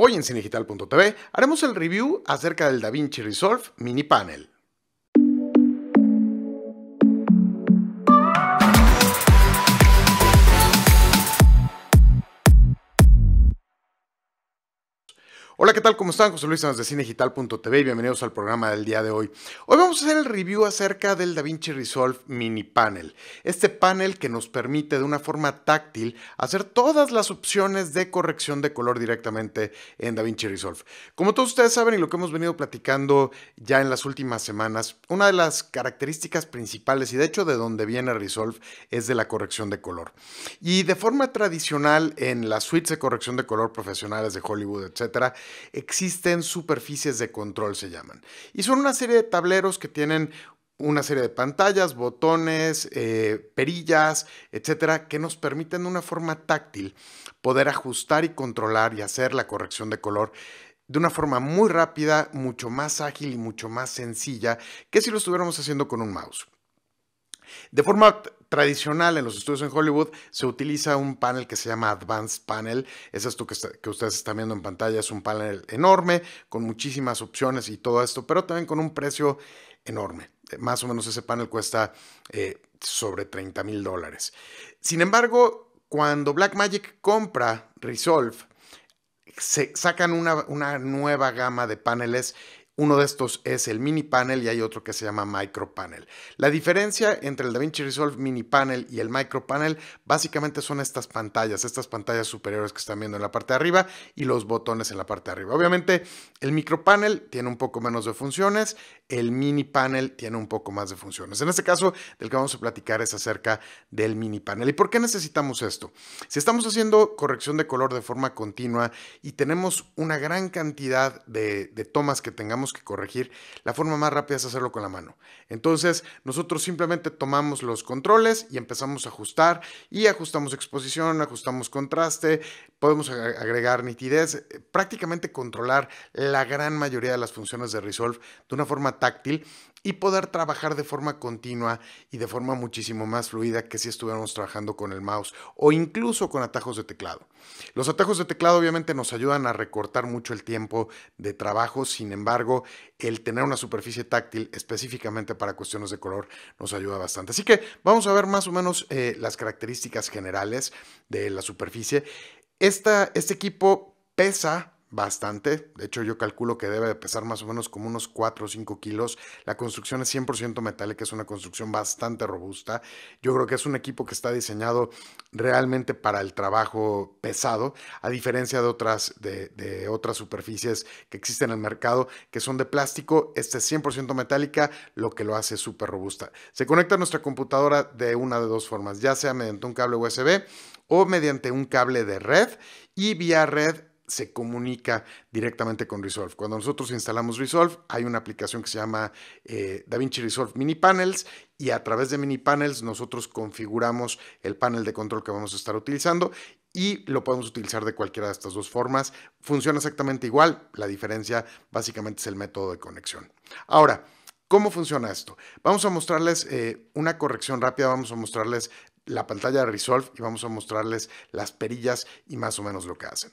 Hoy en Cinegital.tv haremos el review acerca del DaVinci Resolve Mini Panel. Hola, ¿qué tal? ¿Cómo están? José Luis de Cinegital.tv y bienvenidos al programa del día de hoy. Hoy vamos a hacer el review acerca del DaVinci Resolve Mini Panel. Este panel que nos permite de una forma táctil hacer todas las opciones de corrección de color directamente en DaVinci Resolve. Como todos ustedes saben y lo que hemos venido platicando ya en las últimas semanas, una de las características principales y de hecho de donde viene Resolve es de la corrección de color. Y de forma tradicional en las suites de corrección de color profesionales de Hollywood, etcétera, Existen superficies de control, se llaman. Y son una serie de tableros que tienen una serie de pantallas, botones, eh, perillas, etcétera, que nos permiten de una forma táctil poder ajustar y controlar y hacer la corrección de color de una forma muy rápida, mucho más ágil y mucho más sencilla que si lo estuviéramos haciendo con un mouse. De forma tradicional en los estudios en Hollywood se utiliza un panel que se llama Advanced Panel. es esto que, ustedes están viendo en pantalla. Es un panel enorme con muchísimas opciones y todo esto, pero también con un precio enorme. Más o menos ese panel cuesta eh, sobre 30 mil dólares. Sin embargo, cuando Blackmagic compra Resolve, se sacan una, una nueva gama de paneles uno de estos es el mini panel y hay otro que se llama micro panel. La diferencia entre el DaVinci Resolve mini panel y el micro panel básicamente son estas pantallas, estas pantallas superiores que están viendo en la parte de arriba y los botones en la parte de arriba. Obviamente el micro panel tiene un poco menos de funciones, el mini panel tiene un poco más de funciones. En este caso, del que vamos a platicar es acerca del mini panel. ¿Y por qué necesitamos esto? Si estamos haciendo corrección de color de forma continua y tenemos una gran cantidad de, tomas que tengamos que corregir, la forma más rápida es hacerlo con la mano. Entonces, nosotros simplemente tomamos los controles y empezamos a ajustar y ajustamos exposición, ajustamos contraste, podemos agregar nitidez, eh, prácticamente controlar la gran mayoría de las funciones de Resolve de una forma táctil y poder trabajar de forma continua y de forma muchísimo más fluida que si estuviéramos trabajando con el mouse o incluso con atajos de teclado. Los atajos de teclado obviamente nos ayudan a recortar mucho el tiempo de trabajo, sin embargo, el tener una superficie táctil específicamente para cuestiones de color nos ayuda bastante. Así que vamos a ver más o menos eh, las características generales de la superficie. este equipo pesa bastante. De hecho, yo calculo que debe pesar más o menos como unos 4 o 5 kilos. La construcción es 100% metálica, es una construcción bastante robusta. Yo creo que es un equipo que está diseñado realmente para el trabajo pesado, a diferencia de otras, de, otras superficies que existen en el mercado que son de plástico. Este es 100% metálica, lo que lo hace súper robusta. Se conecta a nuestra computadora de una de dos formas, ya sea mediante un cable USB o mediante un cable de red y vía red se comunica directamente con Resolve. Cuando nosotros instalamos Resolve, hay una aplicación que se llama eh, DaVinci Resolve Mini Panels y a través de Mini Panels nosotros configuramos el panel de control que vamos a estar utilizando y lo podemos utilizar de cualquiera de estas dos formas. Funciona exactamente igual, la diferencia básicamente es el método de conexión. Ahora, ¿Cómo funciona esto? Vamos a mostrarles eh, una corrección rápida, vamos a mostrarles la pantalla de Resolve y vamos a mostrarles las perillas y más o menos lo que hacen.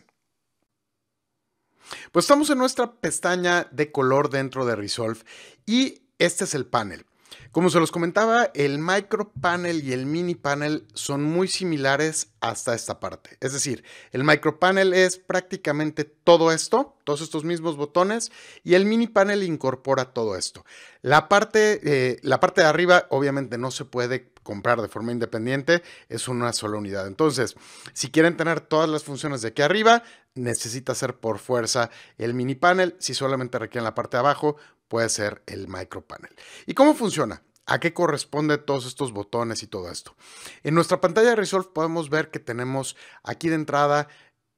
Pues estamos en nuestra pestaña de color dentro de Resolve y este es el panel. Como se los comentaba, el micro panel y el mini panel son muy similares hasta esta parte. Es decir, el micro panel es prácticamente todo esto, todos estos mismos botones, y el mini panel incorpora todo esto. La parte, eh, la parte de arriba obviamente no se puede comprar de forma independiente, es una sola unidad. Entonces, si quieren tener todas las funciones de aquí arriba, necesita ser por fuerza el mini panel. Si solamente requieren la parte de abajo, puede ser el micro panel ¿Y cómo funciona? ¿A qué corresponde todos estos botones y todo esto? En nuestra pantalla de Resolve podemos ver que tenemos aquí de entrada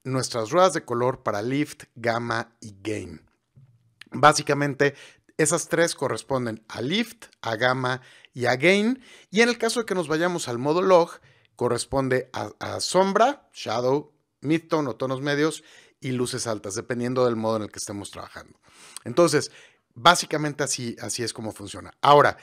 nuestras ruedas de color para Lift, Gamma y Gain. Básicamente, esas tres corresponden a Lift, a Gamma y a Gain. Y en el caso de que nos vayamos al modo Log, corresponde a, Sombra, Shadow, Midtone o tonos medios y luces altas, dependiendo del modo en el que estemos trabajando. Entonces, Básicamente así, así es como funciona. Ahora,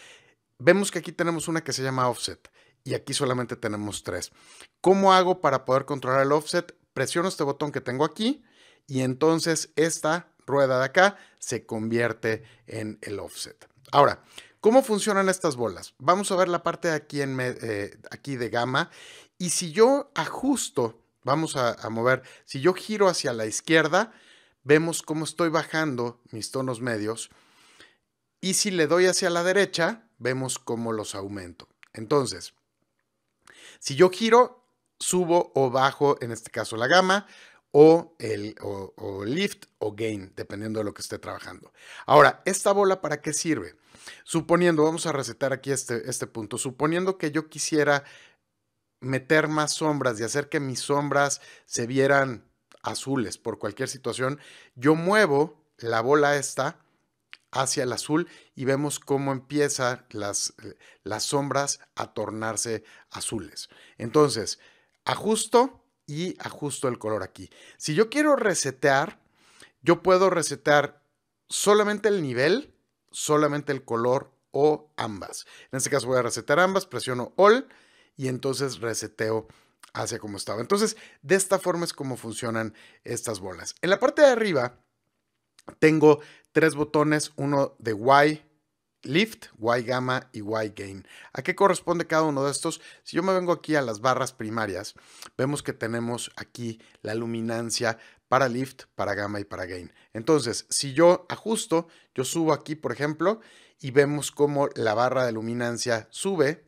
vemos que aquí tenemos una que se llama offset y aquí solamente tenemos tres. ¿Cómo hago para poder controlar el offset? Presiono este botón que tengo aquí y entonces esta rueda de acá se convierte en el offset. Ahora, ¿cómo funcionan estas bolas? Vamos a ver la parte de aquí, eh, aquí de gama y si yo ajusto, vamos a, a mover, si yo giro hacia la izquierda, vemos cómo estoy bajando mis tonos medios y si le doy hacia la derecha, vemos cómo los aumento. Entonces, si yo giro, subo o bajo, en este caso la gama, o, el, o, lift o gain, dependiendo de lo que esté trabajando. Ahora, ¿esta bola para qué sirve? Suponiendo, vamos a recetar aquí este, este punto, suponiendo que yo quisiera meter más sombras y hacer que mis sombras se vieran azules por cualquier situación, yo muevo la bola esta hacia el azul y vemos cómo empiezan las, eh, las sombras a tornarse azules. Entonces, ajusto y ajusto el color aquí. Si yo quiero resetear, yo puedo resetear solamente el nivel, solamente el color o ambas. En este caso voy a resetear ambas, presiono All y entonces reseteo hacia como estaba. Entonces, de esta forma es como funcionan estas bolas. En la parte de arriba tengo tres botones, uno de Y, Lift, Y gamma y Y gain. ¿A qué corresponde cada uno de estos? Si yo me vengo aquí a las barras primarias, vemos que tenemos aquí la luminancia para lift, para gamma y para gain. Entonces, si yo ajusto, yo subo aquí, por ejemplo, y vemos cómo la barra de luminancia sube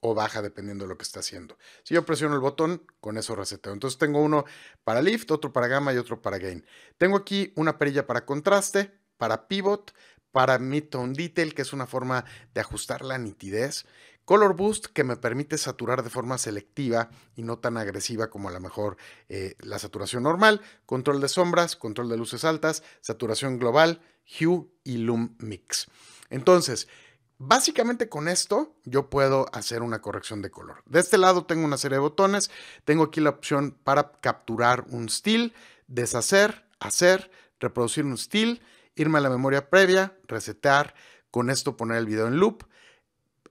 o baja dependiendo de lo que está haciendo. Si yo presiono el botón, con eso reseteo. Entonces tengo uno para lift, otro para gamma y otro para gain. Tengo aquí una perilla para contraste, para pivot, para mid detail, que es una forma de ajustar la nitidez. Color Boost, que me permite saturar de forma selectiva y no tan agresiva como a lo mejor eh, la saturación normal. Control de sombras, control de luces altas, saturación global, hue y loom mix. Entonces, Básicamente con esto yo puedo hacer una corrección de color. De este lado tengo una serie de botones, tengo aquí la opción para capturar un style, deshacer, hacer, reproducir un style, irme a la memoria previa, resetear, con esto poner el video en loop,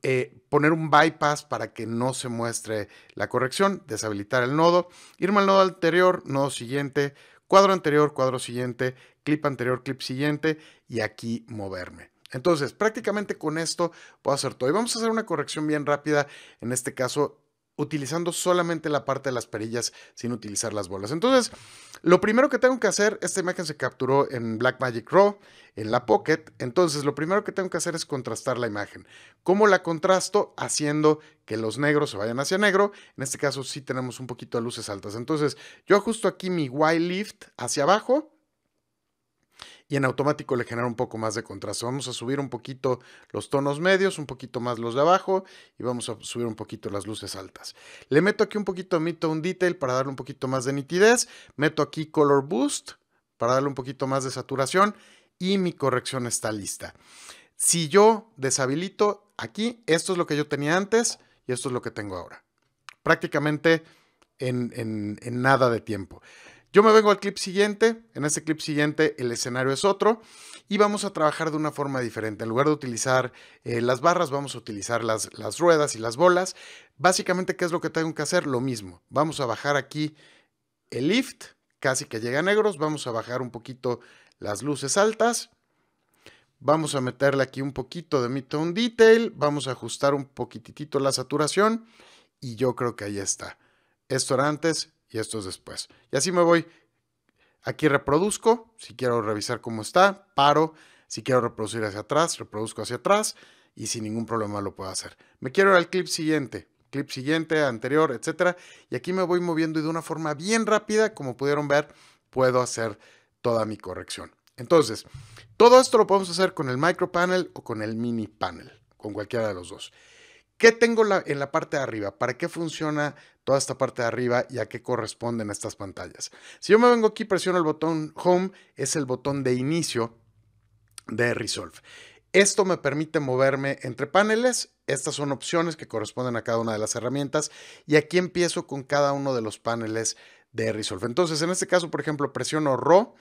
eh, poner un bypass para que no se muestre la corrección, deshabilitar el nodo, irme al nodo anterior, nodo siguiente, cuadro anterior, cuadro siguiente, clip anterior, clip siguiente y aquí moverme. Entonces, prácticamente con esto puedo hacer todo. Y vamos a hacer una corrección bien rápida, en este caso, utilizando solamente la parte de las perillas sin utilizar las bolas. Entonces, lo primero que tengo que hacer, esta imagen se capturó en Blackmagic Raw, en la Pocket. Entonces, lo primero que tengo que hacer es contrastar la imagen. ¿Cómo la contrasto? Haciendo que los negros se vayan hacia negro. En este caso, sí tenemos un poquito de luces altas. Entonces, yo ajusto aquí mi white lift hacia abajo y en automático le genera un poco más de contraste. Vamos a subir un poquito los tonos medios, un poquito más los de abajo y vamos a subir un poquito las luces altas. Le meto aquí un poquito de un Detail para darle un poquito más de nitidez. Meto aquí Color Boost para darle un poquito más de saturación y mi corrección está lista. Si yo deshabilito aquí, esto es lo que yo tenía antes y esto es lo que tengo ahora. Prácticamente en, en nada de tiempo. Yo me vengo al clip siguiente, en este clip siguiente el escenario es otro y vamos a trabajar de una forma diferente. En lugar de utilizar eh, las barras, vamos a utilizar las, ruedas y las bolas. Básicamente, ¿qué es lo que tengo que hacer? Lo mismo. Vamos a bajar aquí el lift, casi que llega a negros. Vamos a bajar un poquito las luces altas. Vamos a meterle aquí un poquito de tone Detail. Vamos a ajustar un poquitito la saturación. Y yo creo que ahí está. Esto era antes, y esto es después. Y así me voy. Aquí reproduzco, si quiero revisar cómo está, paro, si quiero reproducir hacia atrás, reproduzco hacia atrás y sin ningún problema lo puedo hacer. Me quiero ir al clip siguiente, clip siguiente, anterior, etcétera, y aquí me voy moviendo y de una forma bien rápida, como pudieron ver, puedo hacer toda mi corrección. Entonces, todo esto lo podemos hacer con el micro panel o con el mini panel, con cualquiera de los dos. ¿Qué tengo en la parte de arriba? ¿Para qué funciona toda esta parte de arriba y a qué corresponden estas pantallas? Si yo me vengo aquí, presiono el botón Home, es el botón de inicio de Resolve. Esto me permite moverme entre paneles. Estas son opciones que corresponden a cada una de las herramientas. Y aquí empiezo con cada uno de los paneles de Resolve. Entonces, en este caso, por ejemplo, presiono RAW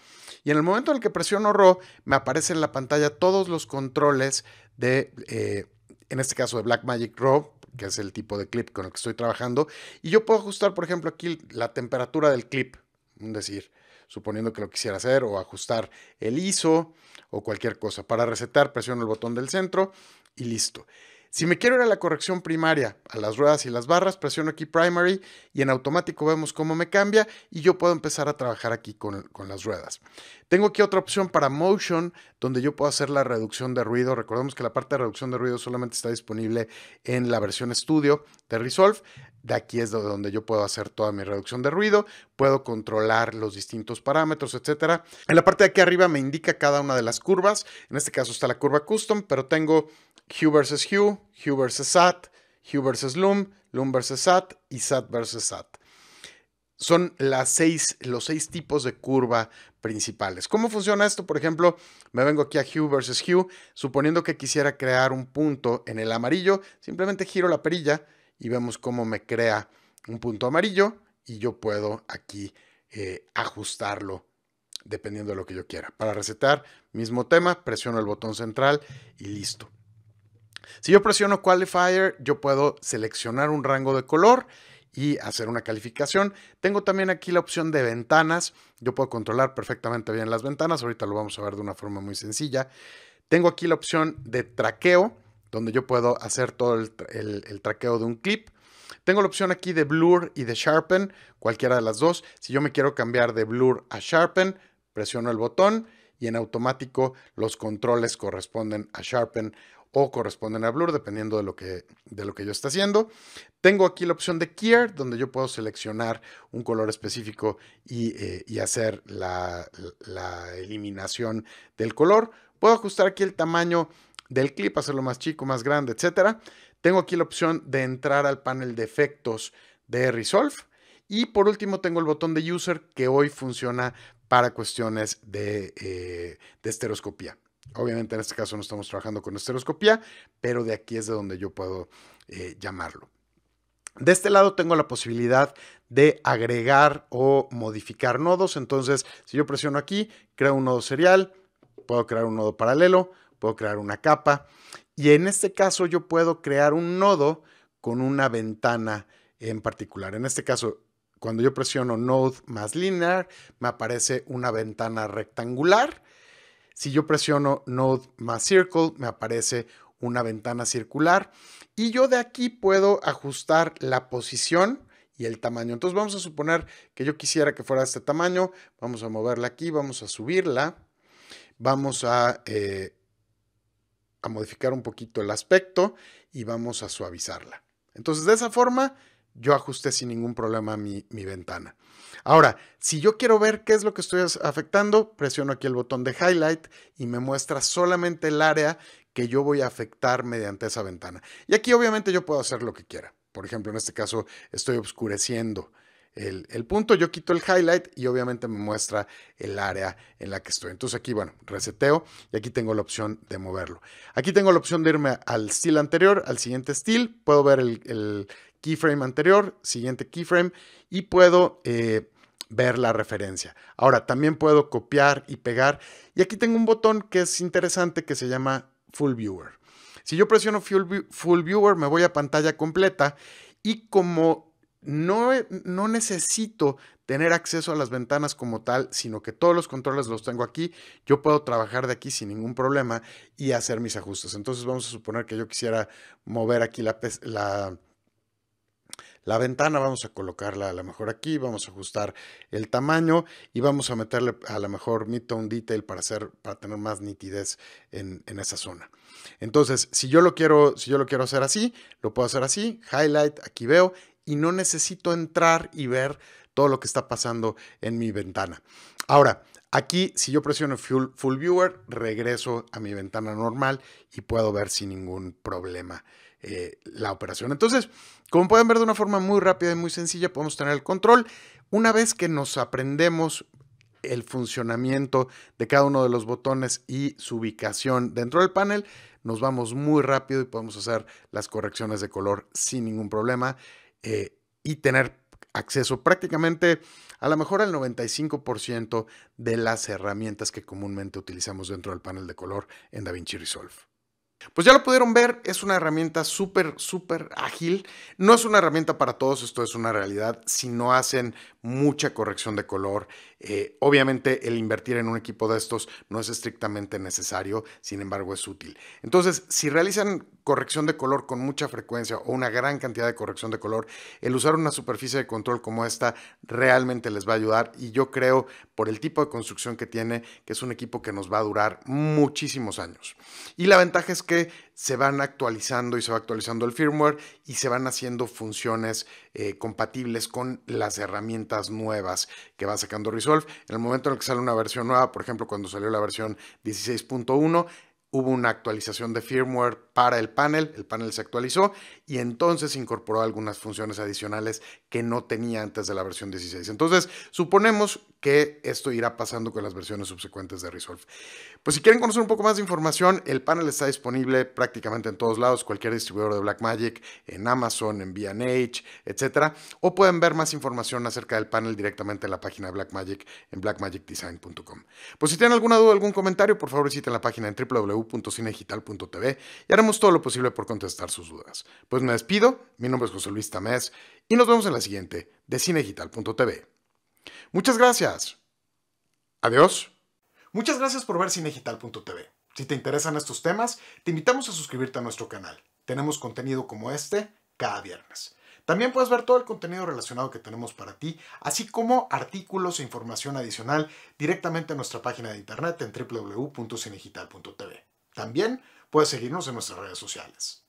y en el momento en el que presiono RAW me aparece en la pantalla todos los controles de... Eh, en este caso de Blackmagic Raw, que es el tipo de clip con el que estoy trabajando, y yo puedo ajustar, por ejemplo, aquí la temperatura del clip, es decir, suponiendo que lo quisiera hacer, o ajustar el ISO o cualquier cosa. Para resetar, presiono el botón del centro y listo. Si me quiero ir a la corrección primaria, a las ruedas y las barras, presiono aquí primary y en automático vemos cómo me cambia y yo puedo empezar a trabajar aquí con, las ruedas. Tengo aquí otra opción para motion, donde yo puedo hacer la reducción de ruido. Recordemos que la parte de reducción de ruido solamente está disponible en la versión Studio de Resolve de aquí es donde yo puedo hacer toda mi reducción de ruido, puedo controlar los distintos parámetros, etcétera. En la parte de aquí arriba me indica cada una de las curvas, en este caso está la curva custom, pero tengo Hue versus Hue, Hue versus SAT, Hue versus Loom, Loom versus SAT y SAT versus SAT. Son las los seis tipos de curva principales. ¿Cómo funciona esto? Por ejemplo, me vengo aquí a Hue versus Hue, suponiendo que quisiera crear un punto en el amarillo, simplemente giro la perilla, y vemos cómo me crea un punto amarillo y yo puedo aquí eh, ajustarlo dependiendo de lo que yo quiera. Para recetar, mismo tema, presiono el botón central y listo. Si yo presiono Qualifier, yo puedo seleccionar un rango de color y hacer una calificación. Tengo también aquí la opción de ventanas. Yo puedo controlar perfectamente bien las ventanas. Ahorita lo vamos a ver de una forma muy sencilla. Tengo aquí la opción de traqueo donde yo puedo hacer todo el, traqueo de un clip. Tengo la opción aquí de Blur y de Sharpen, cualquiera de las dos. Si yo me quiero cambiar de Blur a Sharpen, presiono el botón y en automático los controles corresponden a Sharpen o corresponden a Blur, dependiendo de lo que, de lo que yo esté haciendo. Tengo aquí la opción de Keyer, donde yo puedo seleccionar un color específico eh, y, hacer la, la eliminación del color. Puedo ajustar aquí el tamaño del clip, hacerlo más chico, más grande, etcétera. Tengo aquí la opción de entrar al panel de efectos de Resolve. Y por último tengo el botón de User que hoy funciona para cuestiones de, eh, Obviamente en este caso no estamos trabajando con estereoscopía, pero de aquí es de donde yo puedo eh, llamarlo. De este lado tengo la posibilidad de agregar o modificar nodos. Entonces, si yo presiono aquí, creo un nodo serial, puedo crear un nodo paralelo, puedo crear una capa y en este caso yo puedo crear un nodo con una ventana en particular. En este caso, cuando yo presiono Node más Linear, me aparece una ventana rectangular. Si yo presiono Node más Circle, me aparece una ventana circular. Y yo de aquí puedo ajustar la posición y el tamaño. Entonces vamos a suponer que yo quisiera que fuera este tamaño. Vamos a moverla aquí, vamos a subirla. Vamos a eh, a modificar un poquito el aspecto y vamos a suavizarla. Entonces de esa forma yo ajusté sin ningún problema mi, ventana. Ahora, si yo quiero ver qué es lo que estoy afectando, presiono aquí el botón de highlight y me muestra solamente el área que yo voy a afectar mediante esa ventana. Y aquí obviamente yo puedo hacer lo que quiera. Por ejemplo, en este caso estoy oscureciendo el, punto, yo quito el highlight y obviamente me muestra el área en la que estoy. Entonces aquí, bueno, reseteo y aquí tengo la opción de moverlo. Aquí tengo la opción de irme al estilo anterior, al siguiente estilo, puedo ver el, keyframe anterior, siguiente keyframe y puedo... Eh, ver la referencia. Ahora, también puedo copiar y pegar. Y aquí tengo un botón que es interesante que se llama Full Viewer. Si yo presiono Full, Viewer, me voy a pantalla completa y como no, no necesito tener acceso a las ventanas como tal, sino que todos los controles los tengo aquí. Yo puedo trabajar de aquí sin ningún problema y hacer mis ajustes. Entonces vamos a suponer que yo quisiera mover aquí la, la, la ventana, vamos a colocarla a lo mejor aquí, vamos a ajustar el tamaño y vamos a meterle a lo mejor mid-tone detail para, hacer, para tener más nitidez en, esa zona. Entonces, si yo, lo quiero, si yo lo quiero hacer así, lo puedo hacer así, highlight, aquí veo y no necesito entrar y ver todo lo que está pasando en mi ventana. Ahora, aquí si yo presiono full, Viewer, regreso a mi ventana normal y puedo ver sin ningún problema. Eh, la operación. Entonces, como pueden ver de una forma muy rápida y muy sencilla, podemos tener el control. Una vez que nos aprendemos el funcionamiento de cada uno de los botones y su ubicación dentro del panel, nos vamos muy rápido y podemos hacer las correcciones de color sin ningún problema. Eh, y tener acceso prácticamente a lo mejor al 95% de las herramientas que comúnmente utilizamos dentro del panel de color en DaVinci Resolve. Pues ya lo pudieron ver, es una herramienta súper, súper ágil. No es una herramienta para todos, esto es una realidad. Si no hacen mucha corrección de color, eh, obviamente el invertir en un equipo de estos no es estrictamente necesario, sin embargo es útil. Entonces, si realizan corrección de color con mucha frecuencia o una gran cantidad de corrección de color, el usar una superficie de control como esta realmente les va a ayudar y yo creo por el tipo de construcción que tiene que es un equipo que nos va a durar muchísimos años. Y la ventaja es que se van actualizando y se va actualizando el firmware y se van haciendo funciones eh, compatibles con las herramientas nuevas que va sacando Resolve. En el momento en el que sale una versión nueva, por ejemplo, cuando salió la versión 16.1, hubo una actualización de firmware para el panel, el panel se actualizó y entonces incorporó algunas funciones adicionales que no tenía antes de la versión 16. Entonces, suponemos que esto irá pasando con las versiones subsecuentes de Resolve. Pues si quieren conocer un poco más de información, el panel está disponible prácticamente en todos lados, cualquier distribuidor de Blackmagic, en Amazon, en B&H, etcétera. O pueden ver más información acerca del panel directamente en la página de Blackmagic en blackmagicdesign.com. Pues si tienen alguna duda, algún comentario, por favor visiten la página en www www.cinedigital.tv y haremos todo lo posible por contestar sus dudas. Pues me despido, mi nombre es José Luis Tamés y nos vemos en la siguiente de Cinegital.tv Muchas gracias. Adiós. Muchas gracias por ver cinegital.tv. Si te interesan estos temas, te invitamos a suscribirte a nuestro canal. Tenemos contenido como este cada viernes. También puedes ver todo el contenido relacionado que tenemos para ti, así como artículos e información adicional directamente en nuestra página de internet en www.cinegital.tv. También puedes seguirnos en nuestras redes sociales.